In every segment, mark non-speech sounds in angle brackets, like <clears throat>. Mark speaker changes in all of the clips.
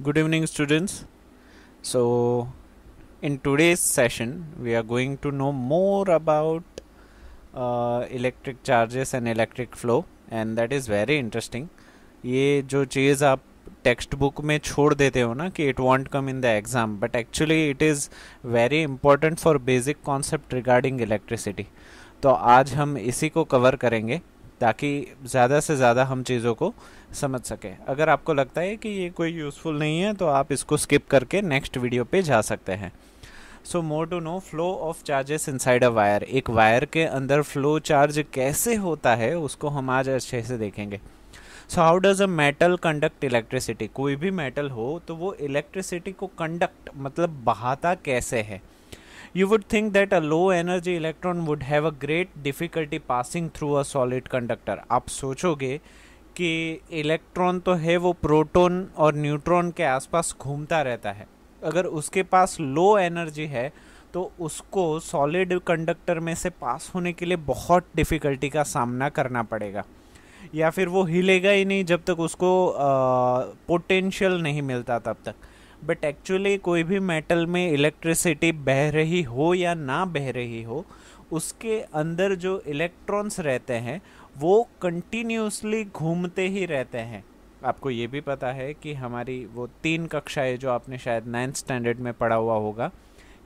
Speaker 1: good evening students so in today's session we are going to know more about uh, electric charges and electric flow and that is very interesting ye jo cheez aap text book में छोड़ देते हो ना कि it won't come in the exam but actually it is very important for basic concept regarding electricity तो आज हम इसी को कवर करेंगे ताकि ज़्यादा से ज़्यादा हम चीज़ों को समझ सकें अगर आपको लगता है कि ये कोई यूज़फुल नहीं है तो आप इसको स्किप करके नेक्स्ट वीडियो पे जा सकते हैं so more to know flow of charges inside a wire एक वायर के अंदर फ्लो चार्ज कैसे होता है उसको हम आज अच्छे से देखेंगे so how does a metal conduct electricity कोई भी मेटल हो तो वो इलेक्ट्रिसिटी को कंडक्ट मतलब बहाता कैसे है you would think that a low energy electron would have a great difficulty passing through a solid conductor आप सोचोगे कि इलेक्ट्रॉन तो है वो प्रोटॉन और न्यूट्रॉन के आसपास घूमता रहता है अगर उसके पास लो एनर्जी है तो उसको सॉलिड कंडक्टर में से पास होने के लिए बहुत डिफ़िकल्टी का सामना करना पड़ेगा या फिर वो हिलेगा ही नहीं जब तक उसको पोटेंशियल नहीं मिलता तब तक बट एक्चुअली कोई भी मेटल में इलेक्ट्रिसिटी बह रही हो या ना बह रही हो उसके अंदर जो इलेक्ट्रॉन्स रहते हैं वो कंटिन्यूसली घूमते ही रहते हैं आपको ये भी पता है कि हमारी वो तीन कक्षाएं जो आपने शायद नाइन्थ स्टैंडर्ड में पढ़ा हुआ होगा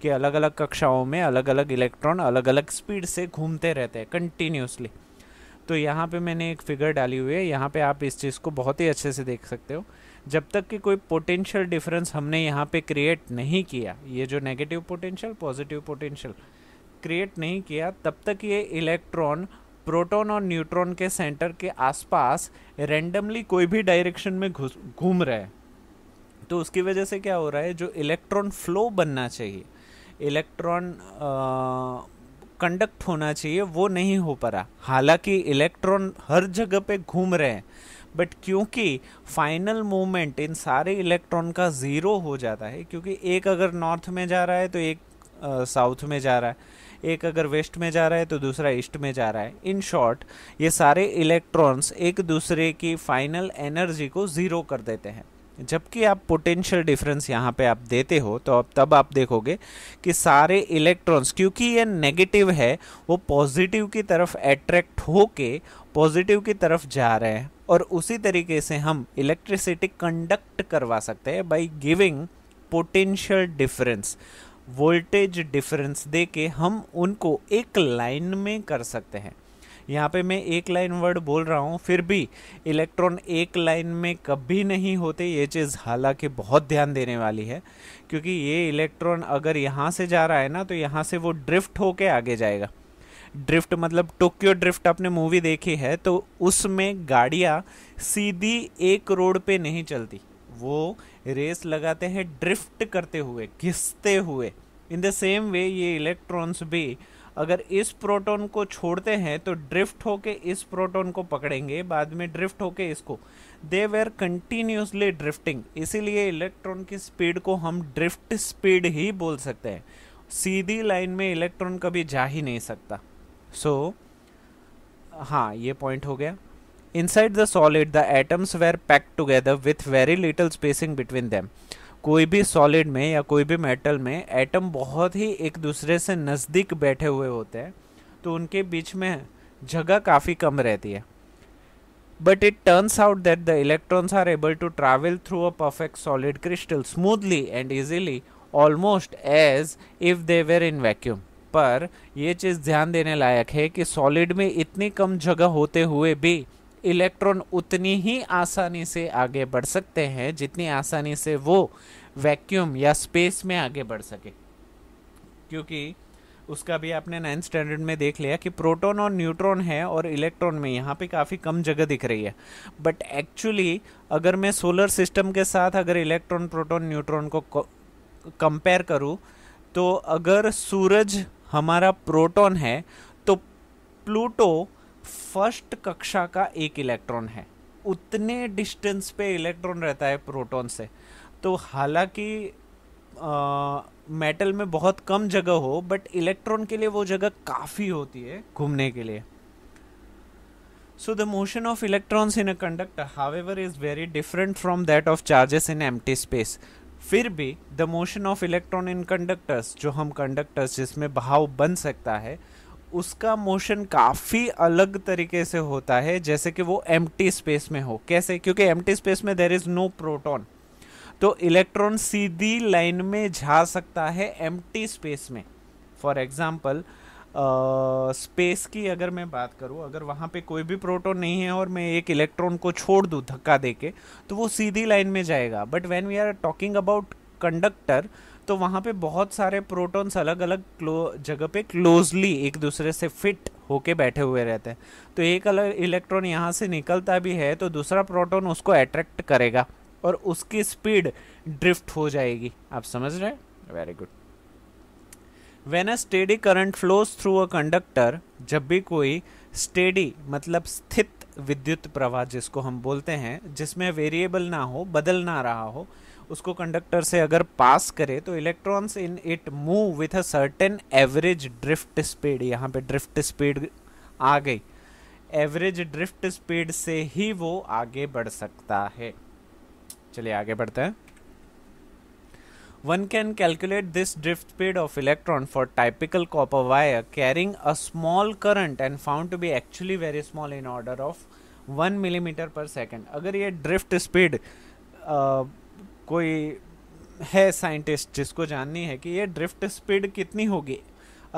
Speaker 1: कि अलग अलग कक्षाओं में अलग अलग इलेक्ट्रॉन अलग अलग स्पीड से घूमते रहते हैं कंटिन्यूसली तो यहाँ पे मैंने एक फिगर डाली हुई है यहाँ पे आप इस चीज़ को बहुत ही अच्छे से देख सकते हो जब तक कि कोई पोटेंशियल डिफरेंस हमने यहाँ पे क्रिएट नहीं किया ये जो negative potential positive potential create नहीं किया तब तक ये इलेक्ट्रॉन प्रोटॉन और न्यूट्रॉन के सेंटर के आसपास रेंडमली कोई भी डायरेक्शन में घूम रहे हैं तो उसकी वजह से क्या हो रहा है जो इलेक्ट्रॉन फ्लो बनना चाहिए इलेक्ट्रॉन कंडक्ट होना चाहिए वो नहीं हो पा रहा हालांकि इलेक्ट्रॉन हर जगह पे घूम रहे हैं बट क्योंकि फाइनल मोमेंट इन सारे इलेक्ट्रॉन का ज़ीरो हो जाता है क्योंकि एक अगर नॉर्थ में जा रहा है तो एक साउथ में जा रहा है एक अगर वेस्ट में जा रहा है तो दूसरा ईस्ट में जा रहा है इन शॉर्ट ये सारे इलेक्ट्रॉन्स एक दूसरे की फाइनल एनर्जी को ज़ीरो कर देते हैं जबकि आप पोटेंशियल डिफरेंस यहाँ पे आप देते हो तो अब तब आप देखोगे कि सारे इलेक्ट्रॉन्स क्योंकि ये नेगेटिव है वो पॉजिटिव की तरफ अट्रैक्ट होके पॉजिटिव की तरफ जा रहे हैं और उसी तरीके से हम इलेक्ट्रिसिटी कंडक्ट करवा सकते हैं by giving potential difference voltage difference दे के हम उनको एक लाइन में कर सकते हैं यहाँ पे मैं एक लाइन वर्ड बोल रहा हूँ फिर भी इलेक्ट्रॉन एक लाइन में कभी नहीं होते ये चीज़ हालांकि बहुत ध्यान देने वाली है क्योंकि ये इलेक्ट्रॉन अगर यहाँ से जा रहा है ना तो यहाँ से वो ड्रिफ्ट होके आगे जाएगा ड्रिफ्ट मतलब टोक्यो ड्रिफ्ट आपने मूवी देखी है तो उसमें गाड़ियाँ सीधी एक रोड पे नहीं चलती वो रेस लगाते हैं ड्रिफ्ट करते हुए घिसते हुए इन द सेम वे ये इलेक्ट्रॉन्स भी अगर इस प्रोटॉन को छोड़ते हैं तो ड्रिफ्ट होके इस प्रोटॉन को पकड़ेंगे बाद में ड्रिफ्ट होके इसको दे वेर कंटिन्यूसली ड्रिफ्टिंग इसीलिए इलेक्ट्रॉन की स्पीड को हम ड्रिफ्ट स्पीड ही बोल सकते हैं सीधी लाइन में इलेक्ट्रॉन कभी जा ही नहीं सकता सो हाँ ये पॉइंट हो गया inside the solid the atoms were pack together with very little spacing between them कोई भी सॉलिड में या कोई भी मेटल में एटम बहुत ही एक दूसरे से नज़दीक बैठे हुए होते हैं तो उनके बीच में जगह काफ़ी कम रहती है but it turns out that the electrons are able to travel through a perfect solid crystal smoothly and easily almost as if they were in vacuum पर यह चीज़ ध्यान देने लायक है कि सॉलिड में इतनी कम जगह होते हुए भी इलेक्ट्रॉन उतनी ही आसानी से आगे बढ़ सकते हैं जितनी आसानी से वो वैक्यूम या स्पेस में आगे बढ़ सके क्योंकि उसका भी आपने नाइन्थ स्टैंडर्ड में देख लिया कि प्रोटॉन और न्यूट्रॉन है और इलेक्ट्रॉन में यहाँ पे काफ़ी कम जगह दिख रही है बट एक्चुअली अगर मैं सोलर सिस्टम के साथ अगर इलेक्ट्रॉन प्रोटॉन न्यूट्रॉन को कंपेयर करूँ तो अगर सूरज हमारा प्रोटॉन है तो प्लूटो फर्स्ट कक्षा का एक इलेक्ट्रॉन है उतने डिस्टेंस पे इलेक्ट्रॉन रहता है प्रोटॉन से तो हालांकि मेटल में बहुत कम जगह हो बट इलेक्ट्रॉन के लिए वो जगह काफ़ी होती है घूमने के लिए the motion of of in a conductor however is very different from that of charges in empty space फिर भी the motion of electron in conductors जो हम कंडक्टर्स जिसमें बहाव बन सकता है उसका मोशन काफ़ी अलग तरीके से होता है जैसे कि वो एम स्पेस में हो कैसे क्योंकि एम स्पेस में देर इज़ नो प्रोटॉन तो इलेक्ट्रॉन सीधी लाइन में जा सकता है एम स्पेस में फॉर एग्जाम्पल स्पेस uh, की अगर मैं बात करूँ अगर वहाँ पे कोई भी प्रोटोन नहीं है और मैं एक इलेक्ट्रॉन को छोड़ दूँ धक्का दे के तो वो सीधी लाइन में जाएगा but when we are talking about conductor तो वहाँ पे बहुत सारे प्रोटॉन्स अलग अलग जगह पे क्लोजली एक दूसरे से फिट होके बैठे हुए रहते हैं तो एक अलग इलेक्ट्रॉन यहाँ से निकलता भी है तो दूसरा प्रोटोन उसको अट्रैक्ट करेगा और उसकी स्पीड ड्रिफ्ट हो जाएगी आप समझ रहे हैं very good when a steady current flows through a conductor जब भी कोई स्टेडी मतलब स्थित विद्युत प्रवाह जिसको हम बोलते हैं जिसमें वेरिएबल ना हो बदल ना रहा हो उसको कंडक्टर से अगर पास करे तो electrons in it move with a certain average drift speed यहाँ पे ड्रिफ्ट स्पीड आ गई एवरेज ड्रिफ्ट स्पीड से ही वो आगे बढ़ सकता है चलिए आगे बढ़ते हैं One can calculate this drift speed of electron for typical copper wire carrying a small current and found to be actually very small in order of one millimetre per second अगर ये ड्रिफ्ट स्पीड कोई है scientist जिसको जाननी है कि ये drift speed कितनी होगी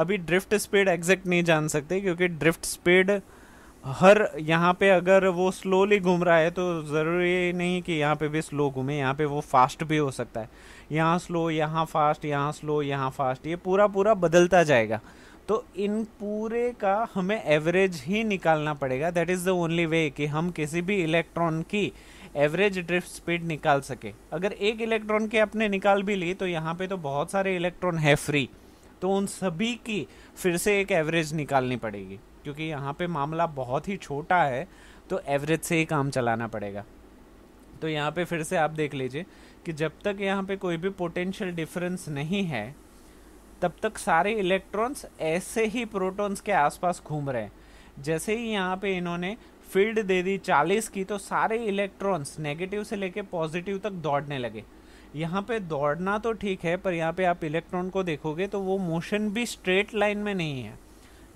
Speaker 1: अभी ड्रिफ्ट स्पीड एग्जैक्ट नहीं जान सकते क्योंकि ड्रिफ्ट स्पीड हर यहाँ पे अगर वो स्लोली घूम रहा है तो ज़रूरी नहीं कि यहाँ पे भी स्लो घूमे यहाँ पे वो फास्ट भी हो सकता है यहाँ स्लो यहाँ फास्ट यहाँ स्लो यहाँ फास्ट ये पूरा पूरा बदलता जाएगा तो इन पूरे का हमें एवरेज ही निकालना पड़ेगा that is the only way कि हम किसी भी इलेक्ट्रॉन की एवरेज ड्रिफ्ट स्पीड निकाल सके अगर एक इलेक्ट्रॉन की आपने निकाल भी ली तो यहाँ पे तो बहुत सारे इलेक्ट्रॉन है फ्री तो उन सभी की फिर से एक एवरेज निकालनी पड़ेगी क्योंकि यहाँ पे मामला बहुत ही छोटा है तो एवरेज से ही काम चलाना पड़ेगा तो यहाँ पे फिर से आप देख लीजिए कि जब तक यहाँ पे कोई भी पोटेंशियल डिफरेंस नहीं है तब तक सारे इलेक्ट्रॉन्स ऐसे ही प्रोटॉन्स के आसपास घूम रहे हैं जैसे ही यहाँ पे इन्होंने फील्ड दे दी 40 की तो सारे इलेक्ट्रॉन्स नेगेटिव से लेके पॉजिटिव तक दौड़ने लगे यहाँ पे दौड़ना तो ठीक है पर यहाँ पे आप इलेक्ट्रॉन को देखोगे तो वो मोशन भी स्ट्रेट लाइन में नहीं है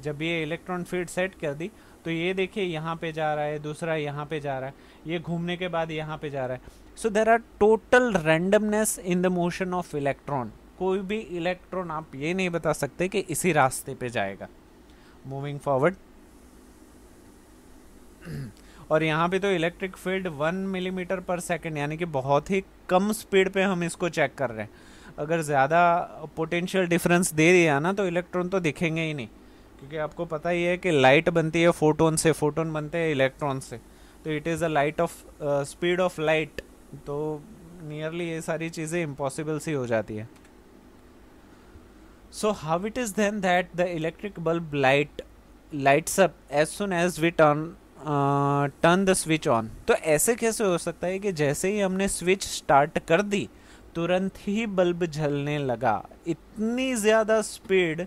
Speaker 1: जब ये इलेक्ट्रॉन फीड सेट कर दी तो ये देखिए यहाँ पे जा रहा है दूसरा यहाँ पे जा रहा है ये घूमने के बाद यहाँ पे जा रहा है so there are total randomness in the motion of electron कोई भी इलेक्ट्रॉन आप ये नहीं बता सकते कि इसी रास्ते पे जाएगा मूविंग फॉरवर्ड और यहाँ पे तो electric field one millimetre per second यानी कि बहुत ही कम स्पीड पे हम इसको चेक कर रहे हैं अगर ज़्यादा पोटेंशियल डिफरेंस दे दिया ना तो इलेक्ट्रॉन तो दिखेंगे ही नहीं क्योंकि आपको पता ही है कि लाइट बनती है फोटोन से फोटोन बनते हैं इलेक्ट्रॉन से तो it is a light of speed of light तो नियरली ये सारी चीज़ें इम्पॉसिबल सी हो जाती है so how it is then that the electric bulb light lights up as soon as we turn turn the switch on तो ऐसे कैसे हो सकता है कि जैसे ही हमने स्विच स्टार्ट कर दी तुरंत ही बल्ब जलने लगा इतनी ज़्यादा स्पीड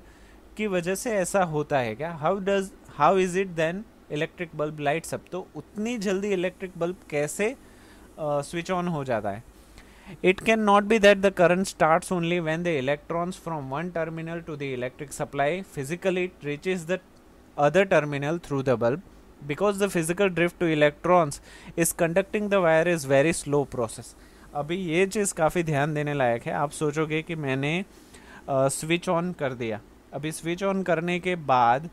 Speaker 1: की वजह से ऐसा होता है क्या how does how is it then electric bulb lights up तो उतनी जल्दी इलेक्ट्रिक बल्ब कैसे स्विच uh, ऑन हो जाता है it can not be that the current start only when the electrons from one terminal to the electric supply physically it reach the other terminal through the bulb because the physical drift to electrons is conducting the wire is very slow process अभी ये चीज़ काफ़ी ध्यान देने लायक है आप सोचोगे कि मैंने स्विच uh, ऑन कर दिया अभी स्विच ऑन करने के बाद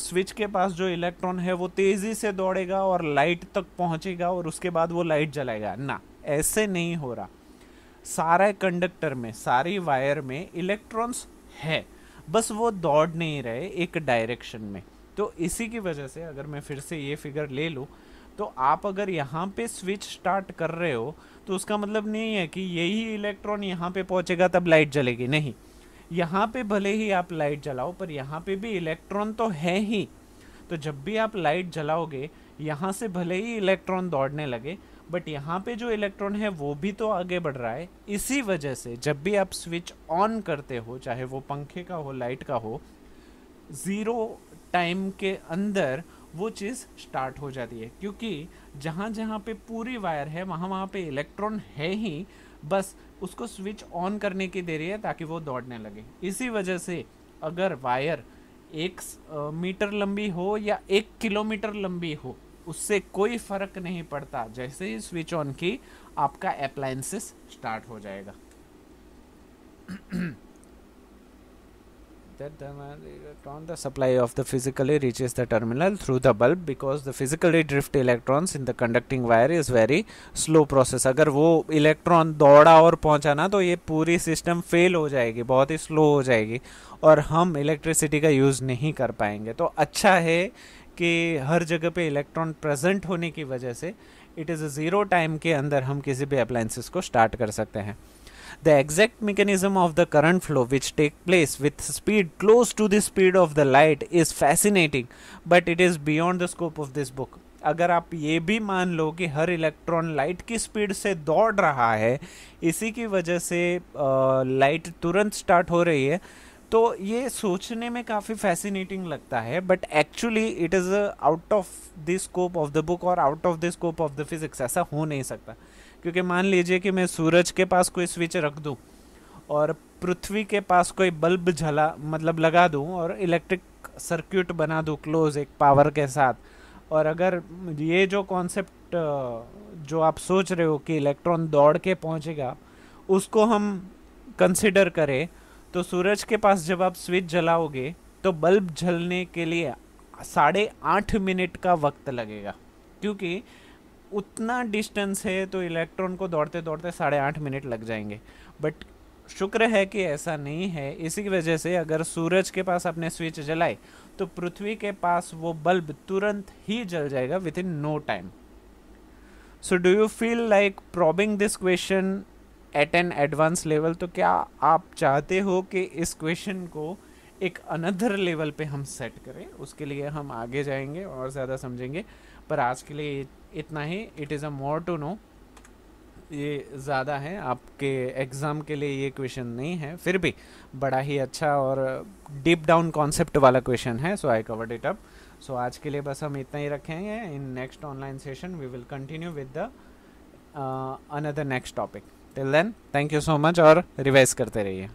Speaker 1: स्विच के पास जो इलेक्ट्रॉन है वो तेज़ी से दौड़ेगा और लाइट तक पहुंचेगा और उसके बाद वो लाइट जलाएगा ना ऐसे नहीं हो रहा सारा कंडक्टर में सारी वायर में इलेक्ट्रॉन्स है बस वो दौड़ नहीं रहे एक डायरेक्शन में तो इसी की वजह से अगर मैं फिर से ये फिगर ले लूँ तो आप अगर यहाँ पे स्विच स्टार्ट कर रहे हो तो उसका मतलब नहीं है कि यही इलेक्ट्रॉन यहाँ पे पहुँचेगा तब लाइट जलेगी नहीं यहाँ पे भले ही आप लाइट जलाओ पर यहाँ पे भी इलेक्ट्रॉन तो है ही तो जब भी आप लाइट जलाओगे यहाँ से भले ही इलेक्ट्रॉन दौड़ने लगे बट यहाँ पे जो इलेक्ट्रॉन है वो भी तो आगे बढ़ रहा है इसी वजह से जब भी आप स्विच ऑन करते हो चाहे वो पंखे का हो लाइट का हो ज़ीरो टाइम के अंदर वो चीज़ स्टार्ट हो जाती है क्योंकि जहाँ जहाँ पे पूरी वायर है वहाँ वहाँ पे इलेक्ट्रॉन है ही बस उसको स्विच ऑन करने की दे रही है ताकि वो दौड़ने लगे इसी वजह से अगर वायर एक मीटर लंबी हो या एक किलोमीटर लंबी हो उससे कोई फ़र्क नहीं पड़ता जैसे ही स्विच ऑन की आपका अप्लायंसेस स्टार्ट हो जाएगा <clears throat> that the electron the supply of the physically reaches the terminal through the bulb because the physically drift electrons in the conducting wire is very slow process अगर वो electron दौड़ा और पहुंचा ना तो ये पूरी सिस्टम फेल हो जाएगी बहुत ही स्लो हो जाएगी और हम इलेक्ट्रिसिटी का यूज़ नहीं कर पाएंगे तो अच्छा है कि हर जगह पे इलेक्ट्रॉन प्रेजेंट होने की वजह से इट इज़ ज़ीरो टाइम के अंदर हम किसी भी अप्लाइंसेस को स्टार्ट कर सकते हैं The exact mechanism of the current flow which take place with speed close to the speed of the light is fascinating but it is beyond the scope of this book. अगर आप ये भी मान लो कि हर इलेक्ट्रॉन लाइट की speed से दौड़ रहा है इसी की वजह से आ, लाइट तुरंत स्टार्ट हो रही है तो ये सोचने में काफ़ी फैसिनेटिंग लगता है but actually it is out of the scope of the book और out of the scope of the physics ऐसा हो नहीं सकता क्योंकि मान लीजिए कि मैं सूरज के पास कोई स्विच रख दूँ और पृथ्वी के पास कोई बल्ब जला मतलब लगा दूँ और इलेक्ट्रिक सर्किट बना दूँ क्लोज एक पावर के साथ और अगर ये जो कॉन्सेप्ट जो आप सोच रहे हो कि इलेक्ट्रॉन दौड़ के पहुँचेगा उसको हम कंसिडर करें तो सूरज के पास जब आप स्विच जलाओगे तो बल्ब जलने के लिए साढ़े आठ मिनट का वक्त लगेगा क्योंकि उतना डिस्टेंस है तो इलेक्ट्रॉन को दौड़ते दौड़ते साढ़े आठ मिनट लग जाएंगे बट शुक्र है कि ऐसा नहीं है इसी की वजह से अगर सूरज के पास अपने स्विच जलाए तो पृथ्वी के पास वो बल्ब तुरंत ही जल जाएगा with in no time so do you feel like probing this question at an advance level तो क्या आप चाहते हो कि इस क्वेश्चन को एक अनदर लेवल पे हम सेट करें उसके लिए हम आगे जाएंगे और ज़्यादा समझेंगे पर आज के लिए इतना ही it is a more to know ये ज़्यादा है आपके एग्ज़ाम के लिए ये क्वेश्चन नहीं है फिर भी बड़ा ही अच्छा और डीप डाउन कॉन्सेप्ट वाला क्वेश्चन है so I cover it up so आज के लिए बस हम इतना ही रखेंगे in next online session we will continue with the another next topic till then thank you so much और रिवाइज करते रहिए